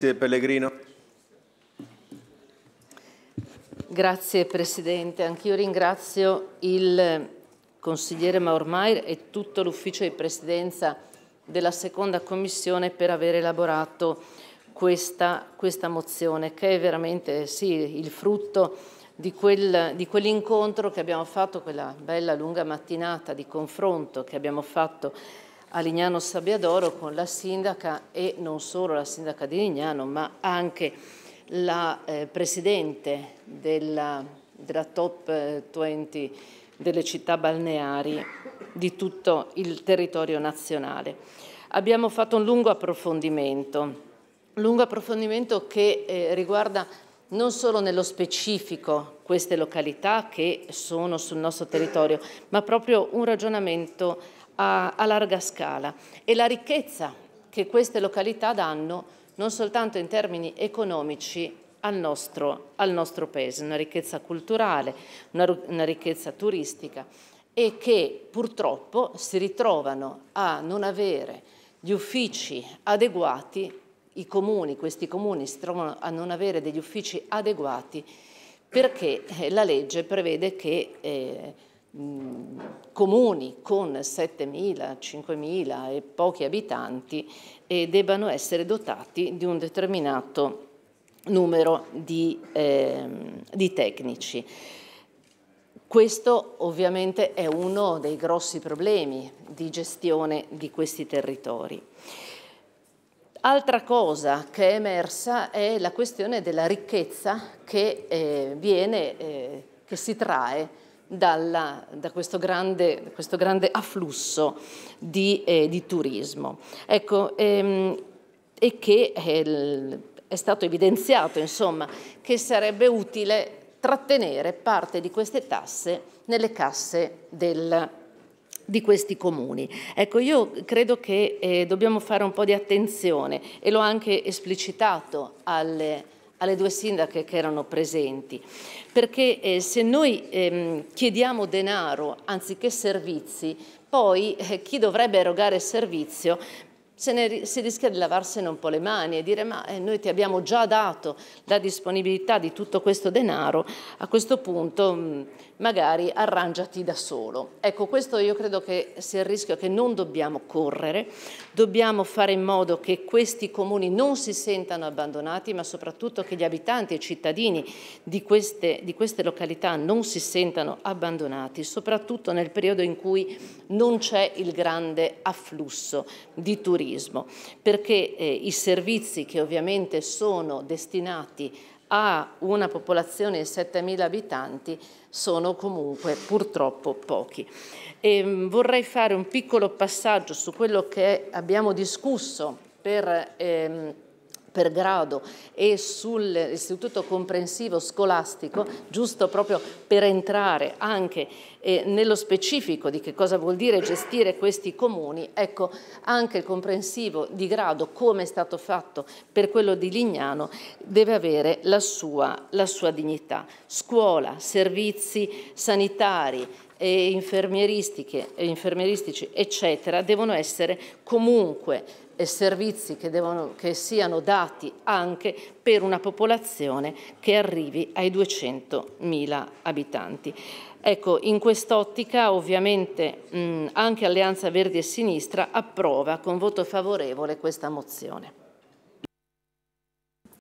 Grazie Pellegrino. Grazie Presidente, anch'io ringrazio il consigliere Maurmair e tutto l'ufficio di presidenza della seconda commissione per aver elaborato questa, questa mozione che è veramente sì, il frutto di, quel, di quell'incontro che abbiamo fatto, quella bella lunga mattinata di confronto che abbiamo fatto a Lignano Sabbiadoro con la sindaca e non solo la sindaca di Lignano ma anche la eh, presidente della, della top 20 eh, delle città balneari di tutto il territorio nazionale. Abbiamo fatto un lungo approfondimento, lungo approfondimento che eh, riguarda non solo nello specifico queste località che sono sul nostro territorio, ma proprio un ragionamento a, a larga scala e la ricchezza che queste località danno non soltanto in termini economici al nostro, al nostro paese, una ricchezza culturale, una, una ricchezza turistica e che purtroppo si ritrovano a non avere gli uffici adeguati i comuni, questi comuni si trovano a non avere degli uffici adeguati perché eh, la legge prevede che eh, mh, comuni con 7.000, 5.000 e pochi abitanti eh, debbano essere dotati di un determinato numero di, eh, di tecnici. Questo ovviamente è uno dei grossi problemi di gestione di questi territori. Altra cosa che è emersa è la questione della ricchezza che, eh, viene, eh, che si trae dalla, da questo grande, questo grande, afflusso di, eh, di turismo. Ecco, ehm, e che è, eh, è stato evidenziato insomma, che sarebbe utile trattenere parte di queste tasse nelle casse del di questi comuni. Ecco, io credo che eh, dobbiamo fare un po' di attenzione e l'ho anche esplicitato alle, alle, due sindache che erano presenti, perché eh, se noi ehm, chiediamo denaro anziché servizi, poi eh, chi dovrebbe erogare servizio se ne, si rischia di lavarsene un po' le mani e dire ma eh, noi ti abbiamo già dato la disponibilità di tutto questo denaro, a questo punto mh, mm, magari arrangiati da solo. Ecco, questo io credo che sia il rischio che non dobbiamo correre, dobbiamo fare in modo che questi comuni non si sentano abbandonati, ma soprattutto che gli abitanti e i cittadini di queste, di queste località non si sentano abbandonati, soprattutto nel periodo in cui non c'è il grande afflusso di turisti turismo, perché eh, i servizi che ovviamente sono destinati a una popolazione di 7.000 abitanti sono comunque purtroppo pochi. E, ehm, vorrei fare un piccolo passaggio su quello che abbiamo discusso per... Ehm, per grado e sull'istituto comprensivo scolastico, giusto proprio per entrare anche eh, nello specifico di che cosa vuol dire gestire questi comuni, ecco anche il comprensivo di grado, come è stato fatto per quello di Lignano, deve avere la sua, la sua dignità. Scuola, servizi sanitari, e infermieristiche, e infermieristici, eccetera, devono essere comunque eh, servizi che, devono, che siano dati anche per una popolazione che arrivi ai 200.000 abitanti. Ecco, in quest'ottica ovviamente mh, anche Alleanza Verdi e Sinistra approva con voto favorevole questa mozione.